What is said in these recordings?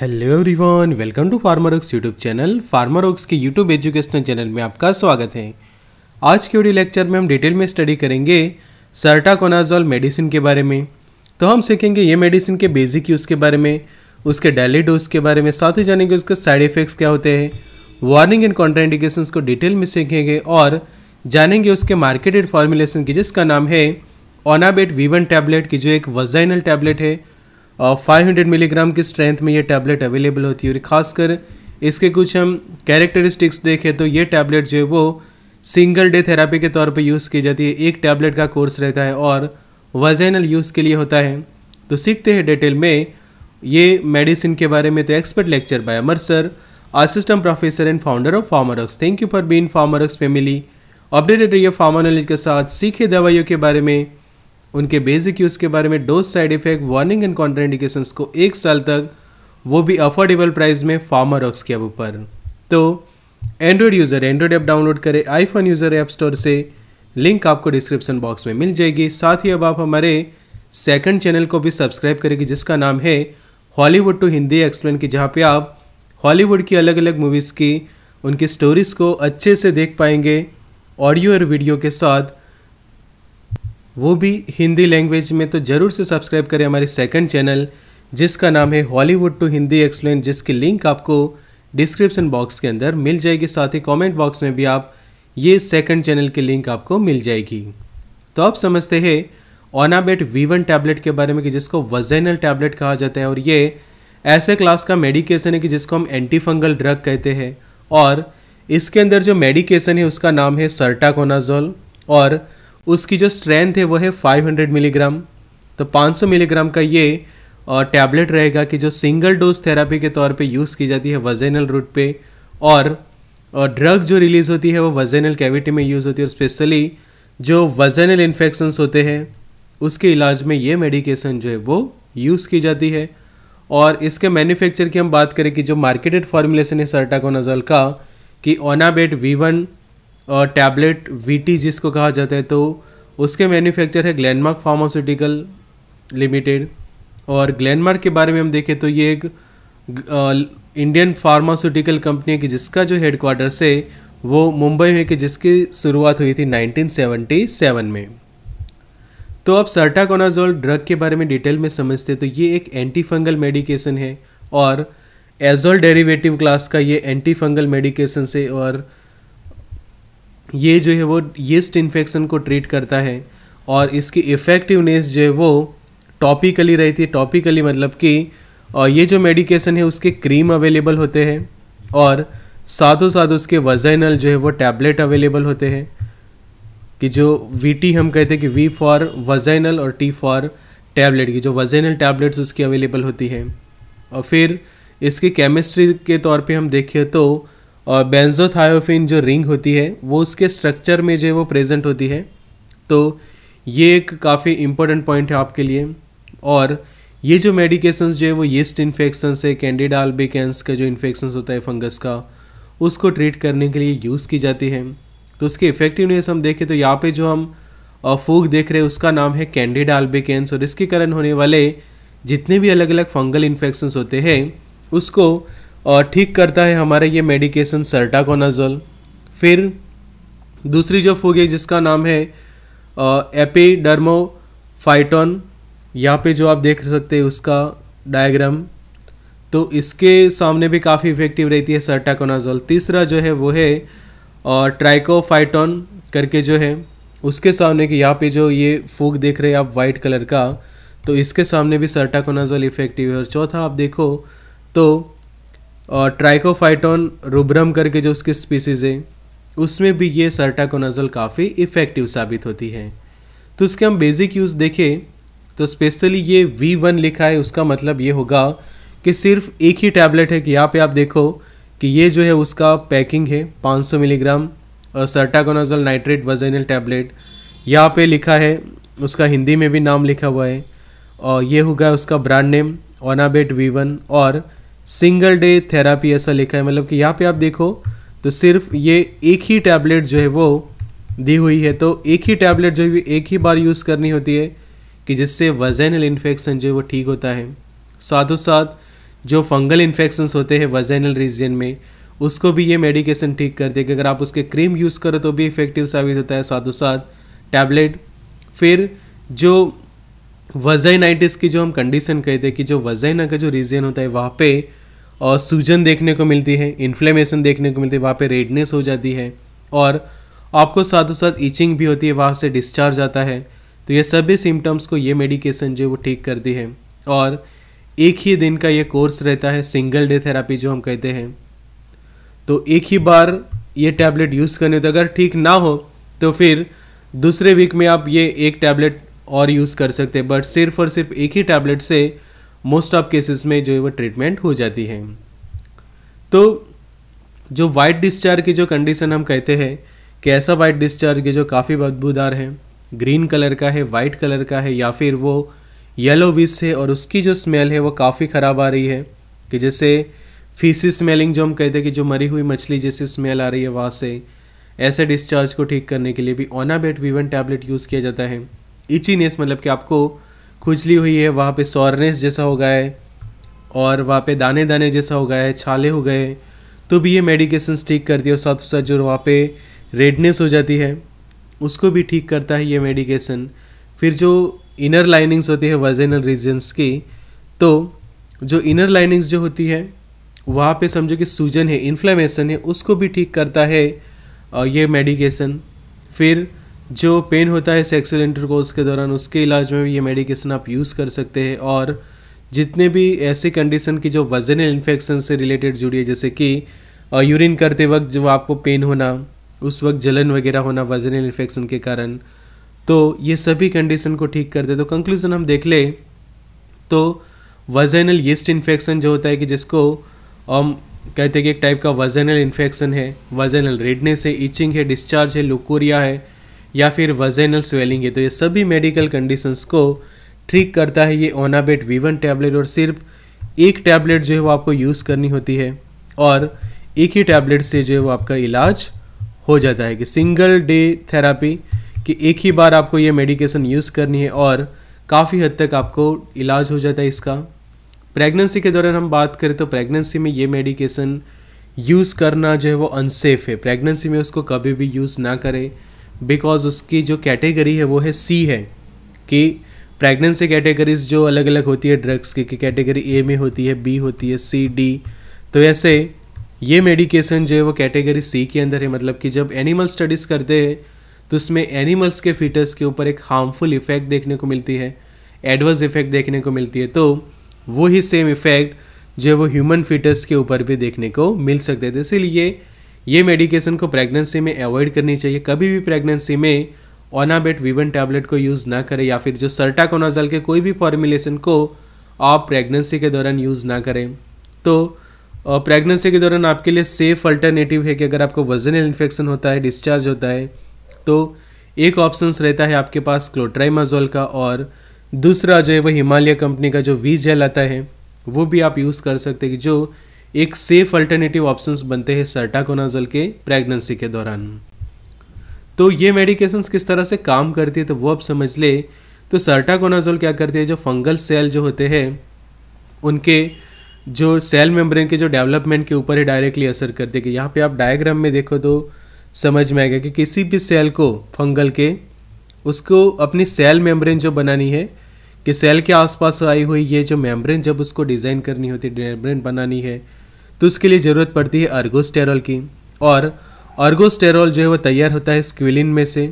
hello everyone welcome to Pharma Rx YouTube channel Pharma Rx के YouTube educational channel में आपका स्वागत है आज के वीडियो लेक्चर में हम डिटेल में स्टडी करेंगे सर्टाकोनाजॉल मेडिसिन के बारे में तो हम सीखेंगे ये मेडिसिन के बेसिक यूज़ के बारे में उसके डेली डोज के बारे में साथ ही जानेंगे उसके साइड इफ़ेक्ट्स क्या होते हैं वार्निंग एंड कॉन्ट्राइंडिकेशन को डिटेल में सीखेंगे और जानेंगे उसके मार्केटेड फार्मूलेशन की जिसका नाम है ओनाबेट वी टैबलेट की जो एक वजाइनल टैबलेट है फाइव हंड्रेड मिलीग्राम की स्ट्रेंथ में ये टैबलेट अवेलेबल होती है और ख़ासकर इसके कुछ हम कैरेक्टरिस्टिक्स देखें तो ये टैबलेट जो है वो सिंगल डे थेरापी के तौर पर यूज़ की जाती है एक टैबलेट का कोर्स रहता है और वजैनल यूज़ के लिए होता है तो सीखते हैं डिटेल में ये मेडिसिन के बारे में तो expert lecture by Amar sir assistant professor and founder of PharmaRx thank you for being PharmaRx family updated रहिए फार्मा नॉलेज के साथ सीखे दवाइयों के बारे में उनके बेसिक यूज़ के बारे में dose side effect warning and contraindication को एक साल तक वो भी अफोर्डेबल प्राइस में फार्मर ऑक्स के ऊपर तो Android user Android app download करें आईफोन यूज़र ऐप स्टोर से लिंक आपको डिस्क्रिप्शन बॉक्स में मिल जाएगी साथ ही अब आप हमारे सेकंड चैनल को भी सब्सक्राइब करेंगे जिसका नाम है हॉलीवुड टू हिंदी एक्सप्लेन की जहाँ पे आप हॉलीवुड की अलग अलग मूवीज़ की उनकी स्टोरीज़ को अच्छे से देख पाएंगे ऑडियो और वीडियो के साथ वो भी हिंदी लैंग्वेज में तो ज़रूर से सब्सक्राइब करें हमारे सेकंड चैनल जिसका नाम है हॉलीवुड टू हिंदी एक्सप्लेन जिसकी लिंक आपको डिस्क्रिप्शन बॉक्स के अंदर मिल जाएगी साथ ही कमेंट बॉक्स में भी आप ये सेकंड चैनल की लिंक आपको मिल जाएगी तो आप समझते हैं ओनाबेट वीवन टैबलेट के बारे में कि जिसको वजेनल टैबलेट कहा जाता है और ये ऐसे क्लास का मेडिकेशन है कि जिसको हम एंटीफंगल ड्रग कहते हैं और इसके अंदर जो मेडिकेशन है उसका नाम है सर्टाकोनाजोल और उसकी जो स्ट्रेंथ है वो है 500 मिलीग्राम तो 500 मिलीग्राम का ये और टैबलेट रहेगा कि जो सिंगल डोज थेरापी के तौर पे यूज़ की जाती है वजेनल रूट पे और और ड्रग जो रिलीज़ होती है वो वजेनल कैविटी में यूज़ होती है और स्पेशली जो वजेनल इन्फेक्शंस होते हैं उसके इलाज में ये मेडिकेशन जो है वो यूज़ की जाती है और इसके मैन्युफैक्चर की हम बात करें कि जो मार्केटेड फार्मुलेशन है सर्टाकोनाजोल का कि ओनाबेट वी वन और टैबलेट वीटी जिसको कहा जाता है तो उसके मैन्युफैक्चर है ग्लैनमार्क फार्मास्यूटिकल लिमिटेड और ग्लैनमार्क के बारे में हम देखें तो ये एक इंडियन फार्मास्यूटिकल कंपनी है कि जिसका जो हेडक्वार्टर्स है वो मुंबई में कि जिसकी शुरुआत हुई थी 1977 में तो अब सर्टाकोनाजोल ड्रग के बारे में डिटेल में समझते हैं तो ये एक एंटी फंगल मेडिकेशन है और एजोल डेरिवेटिव क्लास का ये एंटी फंगल मेडिकेशन से और ये जो है वो यीस्ट इन्फेक्शन को ट्रीट करता है और इसकी इफ़ेक्टिवनेस जो है वो टॉपिकली रहती है टॉपिकली मतलब कि ये जो मेडिकेशन है उसके क्रीम अवेलेबल होते हैं और साथों साथ उसके वज़ाइनल जो है वो टैबलेट अवेलेबल होते हैं कि जो वी टी हम कहते हैं कि वी फॉर वज़ाइनल और टी फॉर टैबलेट की जो वजैनल टैबलेट्स उसकी अवेलेबल होती है और फिर इसकी केमिस्ट्री के तौर पे हम देखें तो और बेंजोथायोफिन जो रिंग होती है वो उसके स्ट्रक्चर में जो है वो प्रेजेंट होती है तो ये एक काफ़ी इम्पोर्टेंट पॉइंट है आपके लिए और ये जो मेडिकेशंस जो है वो येस्ट इन्फेक्शन से कैंडिडा अल्बिकेंस का जो इन्फेक्शन होता है फंगस का उसको ट्रीट करने के लिए यूज़ की जाती है तो उसके इफेक्टिवनेस हम देखें तो यहाँ पे जो हम फूक देख रहे हैं उसका नाम है कैंडिडा अल्बिकेंस और इसके कारण होने वाले जितने भी अलग अलग फंगल इन्फेक्शन्स होते हैं उसको और ठीक करता है हमारा ये मेडिकेशन सर्टाकोनाजोल फिर दूसरी जो फूग है जिसका नाम है एपीडर्मोफाइटोन यहाँ पे जो आप देख सकते हैं उसका डायग्राम तो इसके सामने भी काफ़ी इफेक्टिव रहती है सर्टाकोनाजोल तीसरा जो है वो है और ट्राइकोफाइटोन करके जो है उसके सामने कि यहाँ पे जो ये फूग देख रहे हैं आप वाइट कलर का तो इसके सामने भी सर्टाकोनाजोल इफेक्टिव है और चौथा आप देखो तो और ट्राइकोफाइटोन रुब्रम करके जो उसकी स्पीसीज़ है उसमें भी ये सर्टाकोनाजल काफ़ी इफ़ेक्टिव साबित होती है तो उसके हम बेसिक यूज़ देखें तो स्पेशली ये वी वन लिखा है उसका मतलब ये होगा कि सिर्फ एक ही टैबलेट है कि यहाँ पे आप देखो कि ये जो है उसका पैकिंग है 500 मिलीग्राम और सर्टाकोनाजल नाइट्रेट वजाइनल टैबलेट यहाँ पे लिखा है उसका हिंदी में भी नाम लिखा हुआ है और ये होगा उसका brand name Onabet V one और सिंगल डे थेरापी ऐसा लिखा है मतलब कि यहाँ पे आप देखो तो सिर्फ ये एक ही टैबलेट जो है वो दी हुई है तो एक ही टैबलेट जो है एक ही बार यूज़ करनी होती है कि जिससे वजैनल इन्फेक्शन जो है वो ठीक होता है साथ साथ जो फंगल इन्फेक्शन होते हैं वजैनल रीजन में उसको भी ये मेडिकेशन ठीक कर कि अगर आप उसके क्रीम यूज़ करो तो भी इफ़ेक्टिव साबित होता है साथ साथ टैबलेट फिर जो वजैनाइटिस की जो हम कंडीशन कहते हैं कि जो वजैना का जो रीजन होता है वहाँ पे और सूजन देखने को मिलती है इन्फ्लेमेशन देखने को मिलती है वहाँ पे रेडनेस हो जाती है और आपको साथ साथ ईचिंग भी होती है वहाँ से डिस्चार्ज आता है तो ये सभी सिम्टम्स को ये मेडिकेशन जो है वो ठीक करती है और एक ही दिन का ये कोर्स रहता है सिंगल डे थेरापी जो हम कहते हैं तो एक ही बार ये टैबलेट यूज़ करने तो अगर ठीक ना हो तो फिर दूसरे वीक में आप ये एक टैबलेट और यूज़ कर सकते हैं बट सिर्फ और सिर्फ एक ही टैबलेट से मोस्ट ऑफ केसेस में जो है वो ट्रीटमेंट हो जाती है तो जो वाइट डिस्चार्ज की जो कंडीशन हम कहते हैं कि ऐसा वाइट डिस्चार्ज जो काफ़ी बदबूदार है ग्रीन कलर का है वाइट कलर का है या फिर वो येलो विस है और उसकी जो स्मेल है वो काफ़ी ख़राब आ रही है कि जैसे फीसी स्मेलिंग जो हम कहते हैं कि जो मरी हुई मछली जैसी स्मेल आ रही है वहाँ से ऐसे डिस्चार्ज को ठीक करने के लिए भी ओनाबेट वीवन टैबलेट यूज़ किया जाता है इचीनेस मतलब कि आपको खुजली हुई है वहाँ पे सॉरनेस जैसा हो गया है और वहाँ पे दाने दाने जैसा हो गया है छाले हो गए तो भी ये मेडिकेशन ठीक करती है और साथ साथ जो वहाँ पे रेडनेस हो जाती है उसको भी ठीक करता है ये मेडिकेशन फिर जो इनर लाइनिंग्स होती है वजनल रीजन्स की तो जो इनर लाइनिंग्स जो होती है वहाँ पे समझो कि सूजन है इन्फ्लेमेशन है उसको भी ठीक करता है ये मेडिकेशन फिर जो पेन होता है सेक्सुअल इंटरकोर्स के दौरान उसके इलाज में भी ये मेडिकेशन आप यूज़ कर सकते हैं और जितने भी ऐसे कंडीशन की जो वजनल इन्फेक्शन से रिलेटेड जुड़ी है जैसे कि यूरिन करते वक्त जब आपको पेन होना उस वक्त जलन वगैरह होना वजनल इन्फेक्शन के कारण तो ये सभी कंडीशन को ठीक करते तो कंक्लूज़न हम देख ले तो वजनल यस्ट इन्फेक्शन जो होता है कि जिसको हम कहते हैं कि एक टाइप का वजनल इन्फेक्शन है वजनल रेडनेस है इचिंग है डिस्चार्ज है लुकोरिया है या फिर वजेनल स्वेलिंग है तो ये सभी मेडिकल कंडीशंस को ठीक करता है ये ओनाबेट वीवन टैबलेट और सिर्फ एक टैबलेट जो है वो आपको यूज़ करनी होती है और एक ही टैबलेट से जो है वो आपका इलाज हो जाता है कि सिंगल डे थेरापी कि एक ही बार आपको ये मेडिकेशन यूज़ करनी है और काफ़ी हद तक आपको इलाज हो जाता है इसका प्रेगनेंसी के दौरान हम बात करें तो प्रेगनेंसी में ये मेडिकेशन यूज़ करना जो है वो अनसेफ़ है प्रेगनेंसी में उसको कभी भी यूज़ ना करें बिकॉज उसकी जो कैटेगरी है वो है सी है कि प्रेगनेंसी कैटेगरीज जो अलग अलग होती है ड्रग्स की कि कैटेगरी ए में होती है बी होती है सी डी तो ऐसे ये मेडिकेशन जो है वो कैटेगरी सी के अंदर है मतलब कि जब एनिमल स्टडीज़ करते हैं तो उसमें एनिमल्स के फीटर्स के ऊपर एक हार्मफुल इफ़ेक्ट देखने को मिलती है एडवर्स इफ़ेक्ट देखने को मिलती है तो वो ही सेम इफ़ेक्ट जो है वो ह्यूमन फीटर्स के ऊपर भी देखने को मिल सकते थे तो इसीलिए ये मेडिकेशन को प्रेगनेंसी में अवॉइड करनी चाहिए कभी भी प्रेगनेंसी में ओनाबेट विवन टैबलेट को यूज़ ना करें या फिर जो सर्टाकोनाजल के कोई भी फॉर्मुलेशन को आप प्रेगनेंसी के दौरान यूज़ ना करें तो प्रेगनेंसी के दौरान आपके लिए सेफ अल्टरनेटिव है कि अगर आपको वजनल इन्फेक्शन होता है डिस्चार्ज होता है तो एक ऑप्शन रहता है आपके पास क्लोट्राइमाजोल का और दूसरा जो है वो हिमालय कंपनी का जो वी जेल आता है वो भी आप यूज़ कर सकते हैं जो एक सेफ अल्टरनेटिव ऑप्शंस बनते हैं सर्टाकोनाजल के प्रेगनेंसी के दौरान तो ये मेडिकेशंस किस तरह से काम करती है तो वो आप समझ ले तो सर्टाकोनाजोल क्या करती है जो फंगल सेल जो होते हैं उनके जो सेल मेम्ब्रेन के जो डेवलपमेंट के ऊपर ही डायरेक्टली असर कर देगी यहाँ पे आप डायग्राम में देखो तो समझ में आएगा कि किसी भी सेल को फंगल के उसको अपनी सेल मेम्ब्रेन जो बनानी है कि सेल के आसपास आई हुई ये जो मेम्ब्रेन जब उसको डिज़ाइन करनी होती है मेम्ब्रेन बनानी है तो उसके लिए ज़रूरत पड़ती है अर्गोस्टेरॉल की और अर्गोस्टेरॉल जो है वो तैयार होता है स्क्विलिन में से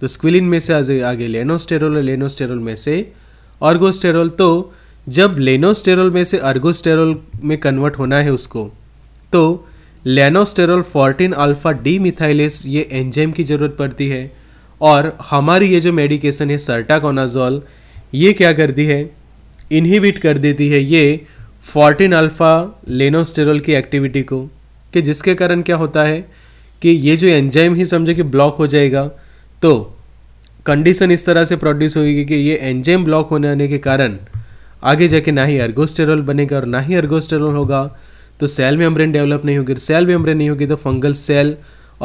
तो स्क्विलिन में से आगे, आगे लेनोस्टेरॉल और लेनोस्टेरॉल में से अर्गोस्टेरॉल तो जब लेनोस्टेरॉल में से अर्गोस्टेरॉल में कन्वर्ट होना है उसको तो lanosterol fourteen alpha demethylase ये एंजाइम की ज़रूरत पड़ती है और हमारी ये जो मेडिकेशन है सर्टाकोनाजोल ये क्या करती है इनहिबिट कर देती है ये फोर्टीन अल्फ़ा लेनोस्टेरोल की एक्टिविटी को कि जिसके कारण क्या होता है कि ये जो एंजाइम ही समझे कि ब्लॉक हो जाएगा तो कंडीशन इस तरह से प्रोड्यूस होगी कि ये एंजाइम ब्लॉक होने आने के कारण आगे जाके ना ही अर्गोस्टेरॉल बनेगा और ना ही अर्गोस्टेरॉल होगा तो सेल मेम्ब्रेन डेवलप नहीं होगी सेल मेम्ब्रेन नहीं होगी तो फंगल सेल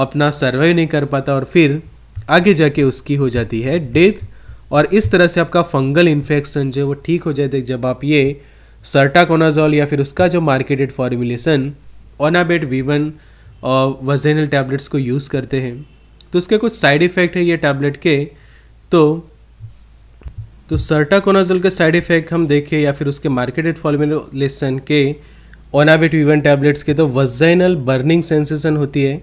अपना सर्वाइव नहीं कर पाता और फिर आगे जाके उसकी हो जाती है डेथ और इस तरह से आपका फंगल इन्फेक्शन जो है वो ठीक हो है जब आप ये सर्टाकोनाजोल या फिर उसका जो marketed formulation Onabet V one और वजेनल टैबलेट्स को यूज़ करते हैं तो उसके कुछ साइड इफ़ेक्ट हैं ये टैबलेट के तो तो सर्टाकोनाजोल के साइड इफ़ेक्ट हम देखें या फिर उसके मार्केटेड फॉर्मुलेशन के ओनाबेट वीवन टैबलेट्स के तो वजेनल बर्निंग सेंसेशन होती है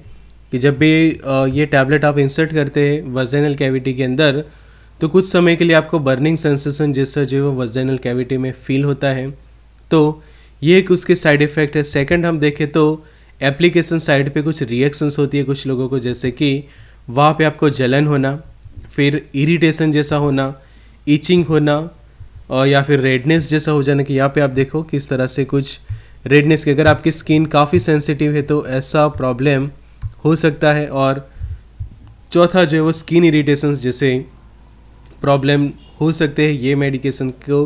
कि जब भी ये टैबलेट आप इंसर्ट करते हैं वजाइनल कैविटी के अंदर तो कुछ समय के लिए आपको बर्निंग सेंसेशन जैसा जो है वो वजाइनल कैविटी में फील होता है तो ये एक उसके साइड इफ़ेक्ट है सेकंड हम देखें तो एप्लीकेशन साइड पे कुछ रिएक्शंस होती है कुछ लोगों को जैसे कि वहाँ पे आपको जलन होना फिर इरिटेशन जैसा होना इचिंग होना और या फिर रेडनेस जैसा हो जाना कि यहाँ पे आप देखो किस तरह से कुछ रेडनेस की अगर आपकी स्किन काफ़ी सेंसिटिव है तो ऐसा प्रॉब्लम हो सकता है और चौथा जो है वो स्किन इरीटेशन जैसे प्रॉब्लम हो सकते हैं ये मेडिकेशन को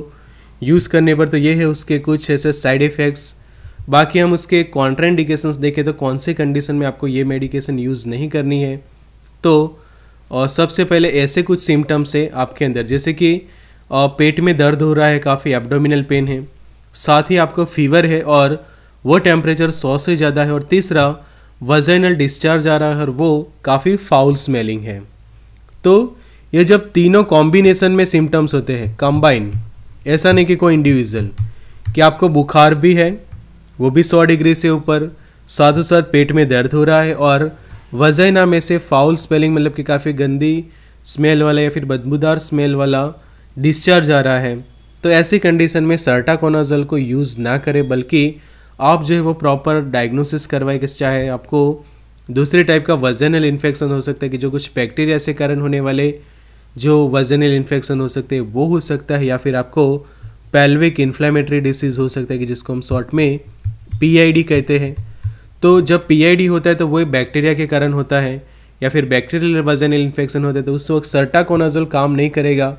यूज़ करने पर तो ये है उसके कुछ ऐसे साइड इफ़ेक्ट्स बाकी हम उसके कॉन्ट्राइंडिकेशंस देखें तो कौन से कंडीशन में आपको ये मेडिकेशन यूज़ नहीं करनी है तो और सबसे पहले ऐसे कुछ सिम्टम्स है आपके अंदर जैसे कि पेट में दर्द हो रहा है काफ़ी एब्डोमिनल पेन है साथ ही आपको फीवर है और वो टेम्परेचर सौ से ज़्यादा है और तीसरा वजनल डिस्चार्ज आ रहा है और वो काफ़ी फाउल स्मेलिंग है तो ये जब तीनों कॉम्बिनेशन में सिम्टम्स होते हैं कम्बाइन ऐसा नहीं कि कोई इंडिविजुअल कि आपको बुखार भी है वो भी सौ डिग्री से ऊपर साथ साथ पेट में दर्द हो रहा है और वजह नाम ऐसे फाउल स्पेलिंग मतलब कि काफ़ी गंदी स्मेल वाला या फिर बदबूदार स्मेल वाला डिस्चार्ज आ रहा है तो ऐसी कंडीशन में सर्टाकोनाजल को यूज़ ना करें बल्कि आप जो है वो प्रॉपर डायग्नोसिस करवाए किस चाहे आपको दूसरे टाइप का वजनल इन्फेक्शन हो सकता है कि जो कुछ बैक्टीरिया से कारण होने वाले जो वजनल इन्फेक्शन हो सकते हैं वो हो सकता है या फिर आपको पैल्विक इन्फ्लेमेटरी डिसीज़ हो सकता है कि जिसको हम शॉर्ट में पी कहते हैं तो जब पी होता है तो वो बैक्टीरिया के कारण होता है या फिर बैक्टीरियल वजनल इन्फेक्शन होता है तो उस वक्त सर्टाकोनाजोल काम नहीं करेगा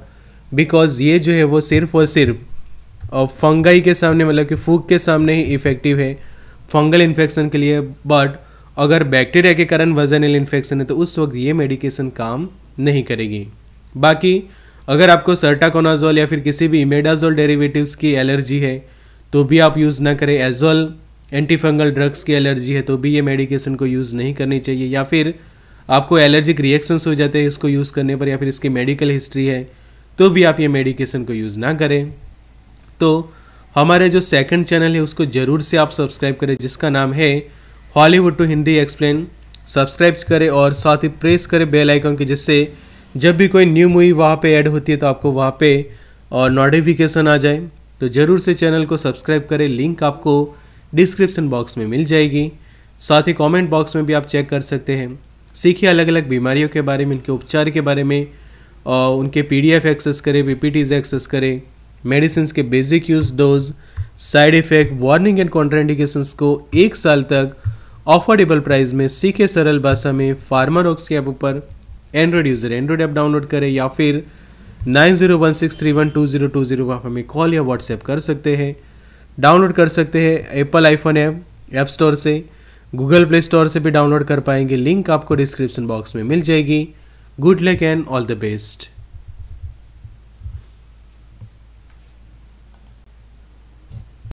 बिकॉज ये जो है वो सिर्फ और सिर्फ फंगाई के सामने मतलब कि फूक के सामने ही इफेक्टिव है फंगल इन्फेक्शन के लिए बट अगर बैक्टीरिया के कारण वजनल इन्फेक्शन है तो उस वक्त ये मेडिकेशन काम नहीं करेगी बाकी अगर आपको सर्टाकोनाजोल या फिर किसी भी इमेडाजोल डेरिवेटिव्स की एलर्जी है तो भी आप यूज़ ना करें एजोल एंटीफंगल ड्रग्स की एलर्जी है तो भी ये मेडिकेशन को यूज़ नहीं करनी चाहिए या फिर आपको एलर्जिक रिएक्शंस हो जाते हैं इसको यूज़ करने पर या फिर इसकी मेडिकल हिस्ट्री है तो भी आप ये मेडिकेशन को यूज़ ना करें तो हमारे जो सेकंड चैनल है उसको ज़रूर से आप सब्सक्राइब करें जिसका नाम है Hollywood to Hindi explain subscribe करें और साथ ही प्रेस करें बेल आइकन की जिससे जब भी कोई न्यू मूवी वहाँ पे ऐड होती है तो आपको वहाँ पे और नोटिफिकेशन आ जाए तो ज़रूर से चैनल को सब्सक्राइब करें लिंक आपको डिस्क्रिप्शन बॉक्स में मिल जाएगी साथ ही कमेंट बॉक्स में भी आप चेक कर सकते हैं सीखिए अलग अलग बीमारियों के बारे में उनके उपचार के बारे में और उनके पी डी एफ एक्सेस करें पी पी टीज एक्सेस करें मेडिसिन के basic use dose side effect warning and contraindication को एक साल तक अफोर्डेबल प्राइस में सीखे सरल भाषा में फार्मा रॉक्स के ऐप ऊपर Android user Android app download करें या फिर nine zero one six three one two zero two zero आप हमें कॉल या व्हाट्सएप कर सकते हैं डाउनलोड कर सकते हैं Apple iPhone app app store से गूगल प्ले स्टोर से भी डाउनलोड कर पाएंगे लिंक आपको डिस्क्रिप्शन बॉक्स में मिल जाएगी good luck and all the best